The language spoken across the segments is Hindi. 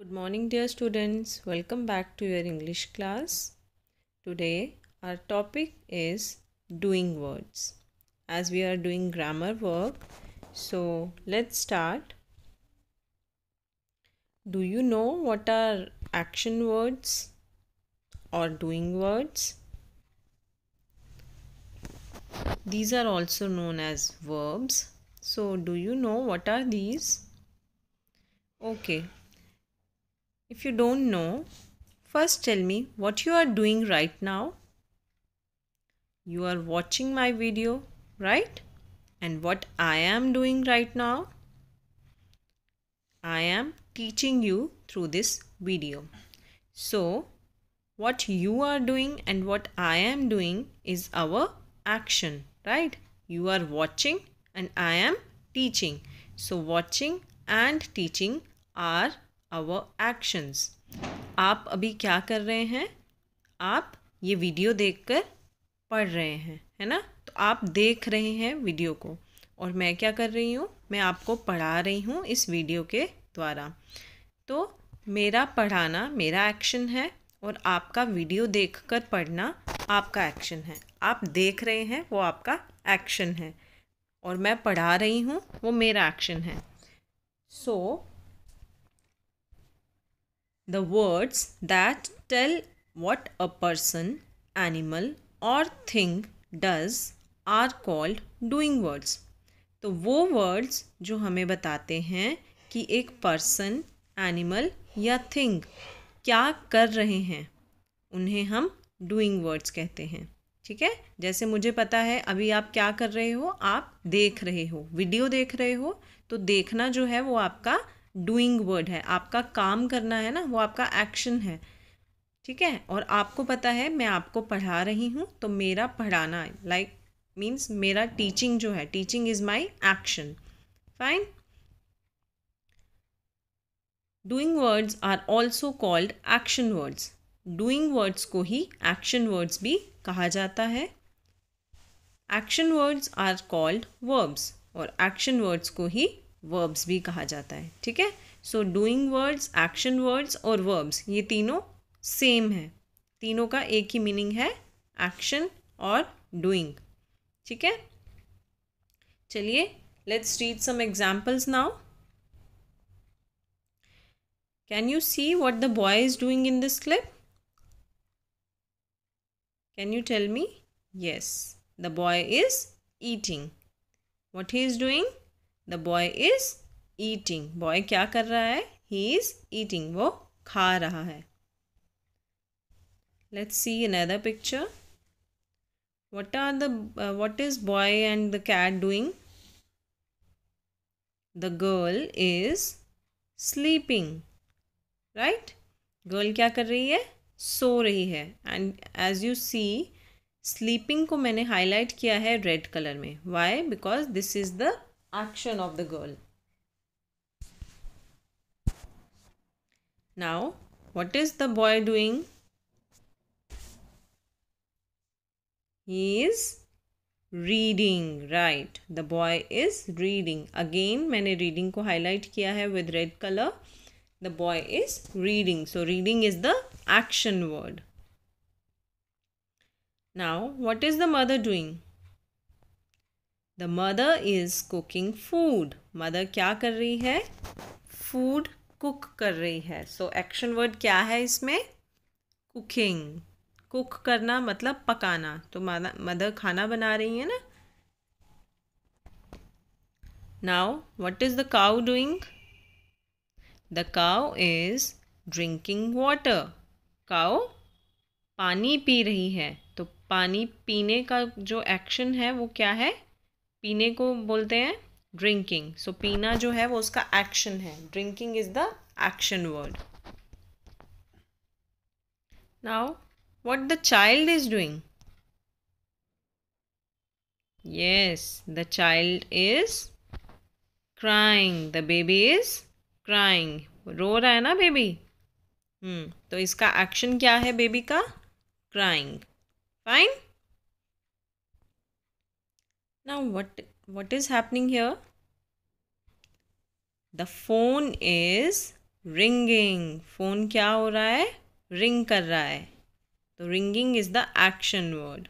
Good morning dear students. Welcome back to your English class. Today our topic is doing words. As we are doing grammar work, so let's start. Do you know what are action words or doing words? These are also known as verbs. So do you know what are these? Okay, if you don't know, first tell me what you are doing right now. You are watching my video, right? And what I am doing right now? I am teaching you through this video. So, what you are doing and what I am doing is our action, right? You are watching and I am teaching. So, watching and teaching are our actions आप अभी क्या कर रहे हैं आप ये वीडियो देखकर पढ़ रहे हैं है ना तो आप देख रहे हैं वीडियो को और मैं क्या कर रही हूँ मैं आपको पढ़ा रही हूँ इस वीडियो के द्वारा तो मेरा पढ़ाना मेरा एक्शन है और आपका वीडियो देखकर पढ़ना आपका एक्शन है आप देख रहे हैं वो आपका एक्शन है और मैं पढ़ा रही हूँ वो मेरा एक्शन है so so, the words that tell what a person, animal or thing does are called doing words तो वो वर्ड्स जो हमें बताते हैं कि एक पर्सन एनिमल या थिंग क्या कर रहे हैं उन्हें हम डूइंग वर्ड्स कहते हैं ठीक है जैसे मुझे पता है अभी आप क्या कर रहे हो आप देख रहे हो वीडियो देख रहे हो तो देखना जो है वो आपका डूइंग वर्ड है आपका काम करना है ना वो आपका एक्शन है ठीक है और आपको पता है मैं आपको पढ़ा रही हूँ तो मेरा पढ़ाना लाइक मीन्स मेरा टीचिंग जो है teaching is my action fine doing words are also called action words doing words को ही एक्शन वर्ड्स भी कहा जाता है action words are called verbs और एक्शन वर्ड्स को ही वर्ब्स भी कहा जाता है ठीक है so doing words action words और वर्ब्स ये तीनों सेम है तीनों का एक ही मीनिंग है एक्शन और डूइंग ठीक है चलिए let's read some examples now can you see what the boy is doing in this clip can you tell me yes the boy is eating what he is doing the boy is eating boy क्या कर रहा है ही इज ईटिंग वो खा रहा है let's see another picture what are the what is boy and the cat doing the girl is sleeping right girl क्या कर रही है सो रही है and as you see sleeping को मैंने हाईलाइट किया है रेड कलर में why because this is the action of the girl. Now, what is the boy doing? He is reading, right? The boy is reading. Again, मैंने reading को highlight किया है with red color. The boy is reading. So, reading is the action word. Now, what is the mother doing? The mother is cooking food mother क्या कर रही है फूड कुक कर रही है सो so, एक्शन वर्ड क्या है इसमें कुकिंग कुक करना मतलब पकाना तो मदर खाना बना रही है ना now what is the cow doing the cow is drinking water cow पानी पी रही है तो पानी पीने का जो एक्शन है वो क्या है पीने को बोलते हैं ड्रिंकिंग सो so, पीना जो है वो उसका एक्शन है drinking is the action word now what the child is doing yes the child is crying the baby is crying रो रहा है ना बेबी हम्म तो इसका एक्शन क्या है बेबी का crying fine now what what is happening here the phone is ringing phone क्या हो रहा है रिंग कर रहा है तो ringing is the action word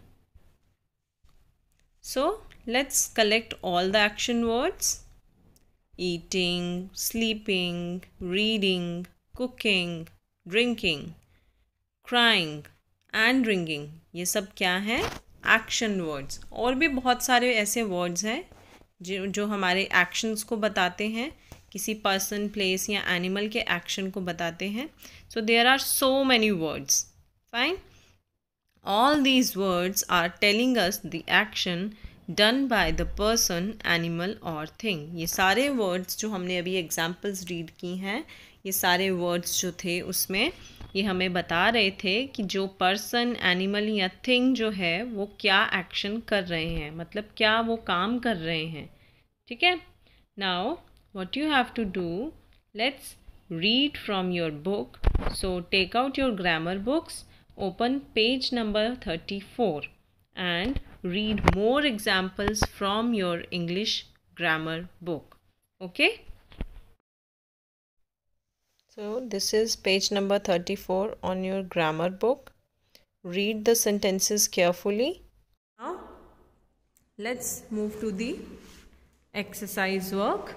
so let's collect all the action words eating sleeping reading cooking drinking crying and ringing ये सब क्या है एक्शन वर्ड्स और भी बहुत सारे ऐसे वर्ड्स हैं जो जो हमारे एक्शंस को बताते हैं किसी पर्सन प्लेस या एनिमल के एक्शन को बताते हैं so there are so many words fine all these words are telling us the action done by the person animal और थिंग ये सारे वर्ड्स जो हमने अभी एग्जाम्पल्स रीड की हैं ये सारे वर्ड्स जो थे उसमें ये हमें बता रहे थे कि जो पर्सन एनिमल या थिंग जो है वो क्या एक्शन कर रहे हैं मतलब क्या वो काम कर रहे हैं ठीक है now you have to do let's read from your book so take out your grammar books open page number thirty four and read more examples from your English grammar book. Okay. So this is page number 34 on your grammar book. Read the sentences carefully. Now let's move to the exercise work.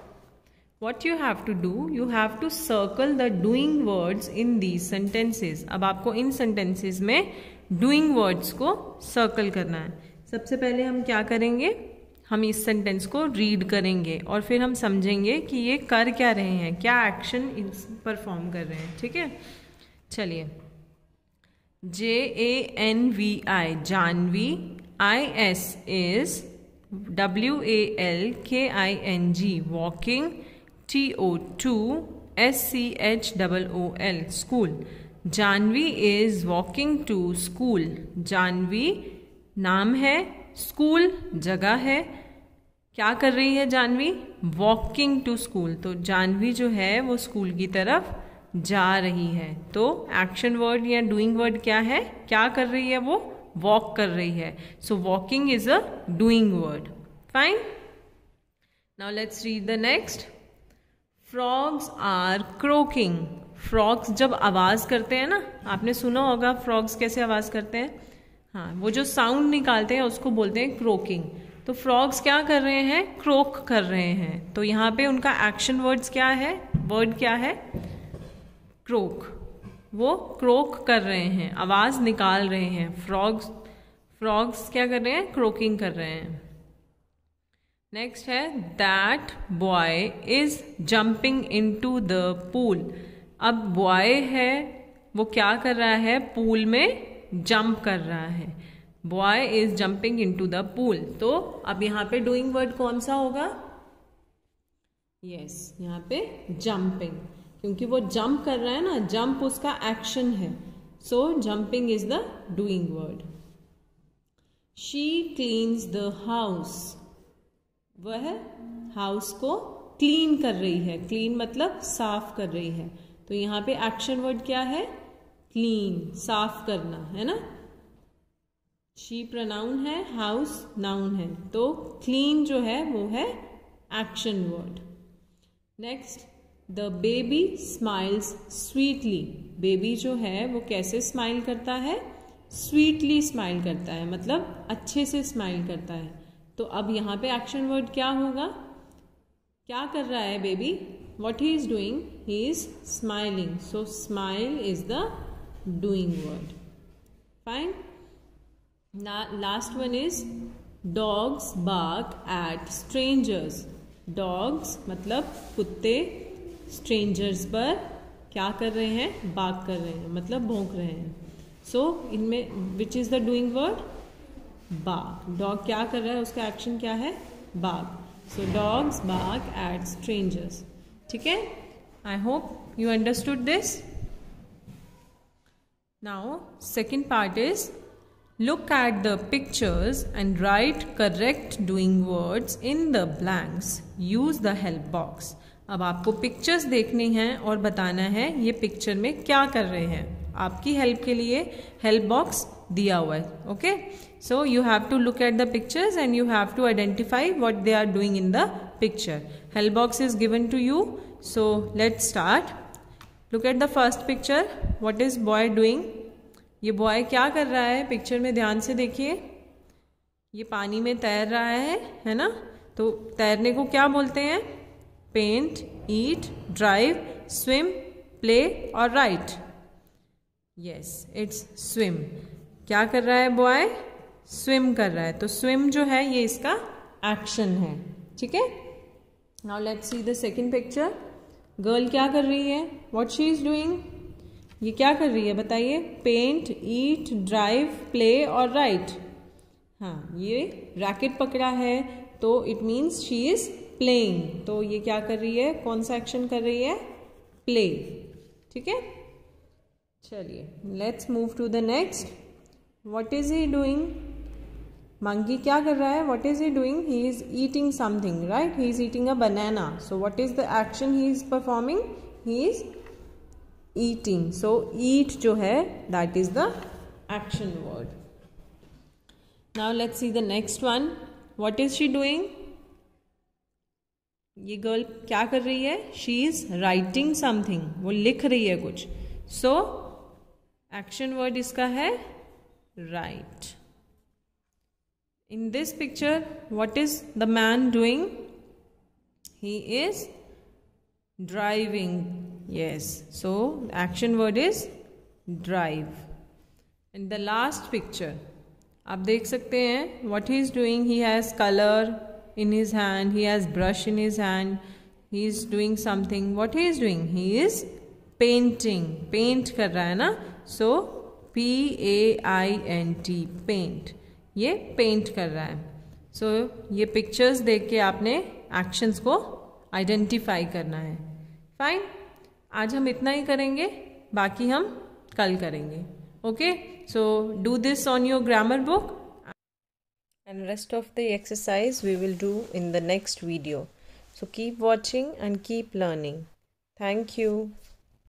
What you have to do, you have to circle the doing words in these sentences. अब आपको इन sentences में doing words को circle करना है सबसे पहले हम क्या करेंगे हम इस सेंटेंस को रीड करेंगे और फिर हम समझेंगे कि ये कर क्या रहे हैं क्या एक्शन परफॉर्म कर रहे हैं ठीक है चलिए J A N V I Janvi I S is W A L K I N G walking T O to S C H double O L school Janvi is walking to school Janvi नाम है स्कूल जगह है क्या कर रही है जानवी वॉकिंग टू स्कूल तो जानवी जो है वो स्कूल की तरफ जा रही है तो एक्शन वर्ड या डूइंग वर्ड क्या है क्या कर रही है वो वॉक कर रही है so walking is a doing word fine now let's read the next frogs are croaking frogs जब आवाज़ करते हैं ना आपने सुना होगा फ्रॉग्स कैसे आवाज़ करते हैं हाँ वो जो साउंड निकालते हैं उसको बोलते हैं क्रोकिंग तो फ्रॉग्स क्या कर रहे हैं क्रोक कर रहे हैं तो यहाँ पे उनका एक्शन वर्ड्स क्या है वर्ड क्या है क्रोक वो क्रोक कर रहे हैं आवाज़ निकाल रहे हैं फ्रॉग्स फ्रॉग्स क्या कर रहे हैं क्रोकिंग कर रहे हैं नेक्स्ट है that boy is jumping into the pool अब बॉय है वो क्या कर रहा है पूल में जंप कर रहा है boy is jumping into the pool तो अब यहाँ पे डूइंग वर्ड कौन सा होगा यस yes, यहाँ पे जंपिंग क्योंकि वो जंप कर रहा है ना जंप उसका एक्शन है so jumping is the doing word she cleans the house वह हाउस को क्लीन कर रही है क्लीन मतलब साफ कर रही है तो यहाँ पे एक्शन वर्ड क्या है क्लीन साफ करना है ना शी प्रनाउन है हाउस नाउन है तो क्लीन जो है वो है action word next the baby smiles sweetly baby जो है वो कैसे स्माइल करता है स्वीटली स्माइल करता है मतलब अच्छे से स्माइल करता है तो अब यहाँ पे एक्शन वर्ड क्या होगा क्या कर रहा है baby what he is doing he is smiling so smile is the doing word fine now last one is dogs bark at strangers dogs मतलब कुत्ते strangers पर क्या कर रहे हैं bark कर रहे हैं मतलब भोंक रहे हैं सो so, इनमें which is the doing word bark dog क्या कर रहा है उसका एक्शन क्या है bark so dogs bark at strangers ठीक है I hope you understood this Now, second part is look at the pictures and write correct doing words in the blanks. Use the help box. अब आपको पिक्चर्स देखनी हैं और बताना है ये पिक्चर में क्या कर रहे हैं आपकी हेल्प के लिए हेल्प बॉक्स दिया हुआ है okay so you have to look at the pictures and you have to identify what they are doing in the picture help box is given to you so let's start look at the first picture what is boy doing ये बॉय क्या कर रहा है पिक्चर में ध्यान से देखिए ये पानी में तैर रहा है है ना तो तैरने को क्या बोलते हैं paint eat drive swim play और राइट यस इट्स स्विम क्या कर रहा है बॉय स्विम कर रहा है तो स्विम जो है ये इसका एक्शन है ठीक है now let's see the second picture girl क्या कर रही है वॉट शी इज़ डूइंग ये क्या कर रही है बताइए पेंट ईट ड्राइव प्ले और राइट हाँ ये रैकेट पकड़ा है तो it means she is playing तो ये क्या कर रही है कौन सा एक्शन कर रही है प्ले ठीक है चलिए let's move to the next what is he doing monkey क्या कर रहा है what is he doing he is eating something right he is eating a banana so what is the action he is performing he is eating so eat जो है that is the action word now let see the next one What is she doing ये गर्ल क्या कर रही है शी इज राइटिंग समथिंग वो लिख रही है कुछ सो एक्शन वर्ड इसका है right right. In this picture, what is the man doing? He is driving. Yes. So, the action word is drive. In the last picture, आप देख सकते हैं what he is doing. He has color in his hand. He has brush in his hand. He is doing something. What he is doing? He is painting. Paint कर रहा है ना? So, P A I N T. Paint. ये पेंट कर रहा है सो so, ये पिक्चर्स देख के आपने एक्शंस को आइडेंटिफाई करना है फाइन आज हम इतना ही करेंगे बाकी हम कल करेंगे okay so do this on your grammar book and rest of the exercise we will do in the next video so keep watching and keep learning thank you